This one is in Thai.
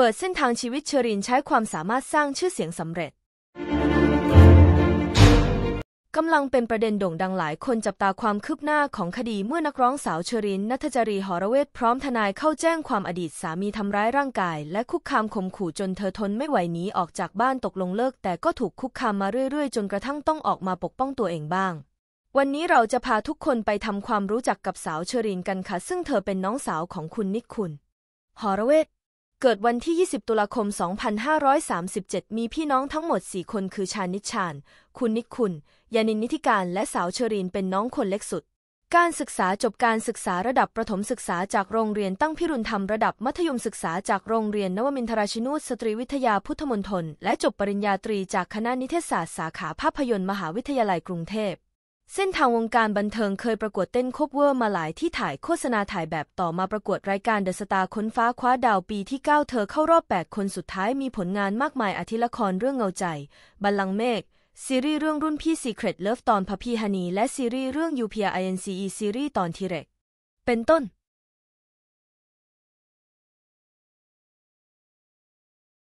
เปิดเส้นทางชีวิตเชอรินใช้ความสามารถสร้างชื่อเสียงสำเร็จกำลังเป็นประเด็นโด่งดังหลายคนจับตาความคืบหน้าของคดีเมื่อนักร้องสาวเชรินนัทจรีหอระเวทพร้อมทนายเข้าแจ้งความอดีตสามีทำร้ายร่างกาย และคุกคามข่มขู่จนเธอทนไม่ไหวหนีออกจากบ้านตกลงเลิกแต่ก็ถูกคุกคามมาเรื่อย ๆ จนกระทั่งต้องออกมาปกป้องตัวเองบ้าง วันนี้เราจะพาทุกคนไปทำความรู้จักกับสาวเชรินกันค่ะ ซึ่งเธอเป็นน้องสาวของคุณนิกคุณหอระเวทเกิดวันที่ 20 ตุลาคม 2537 มีพี่น้องทั้งหมด 4 คนคือชานิชาน คุณนิคุณยานินนิธิการและสาวเชอรีน เป็นน้องคนเล็กสุด การศึกษาจบการศึกษาระดับประถมศึกษาจากโรงเรียนตั้งพิรุณธรรม ระดับมัธยมศึกษาจากโรงเรียนนวมินทราชินูตสตรีวิทยาพุทธมนฑลและจบปริญญาตรีจากคณะนิเทศศาสตร์สาขาภาพยนตร์มหาวิทยาลัยกรุงเทพเส้นทางวงการบันเทิงเคยประกวดเต้นคบเวอร์มาหลายที่ถ่ายโฆษณาถ่ายแบบต่อมาประกวดรายการเดอะสตาร์ค้นฟ้าคว้าดาวปีที่ 9 เธอเข้ารอบ 8 คนสุดท้ายมีผลงานมากมายอาทิละครเรื่องเงาใจ บัลลังเมฆซีรีส์เรื่องรุ่นพี่ Secret Love ตอนพพีฮันีและซีรีส์เรื่อง UPINCE ซีรีส์ตอนทีเร็ก เป็นต้น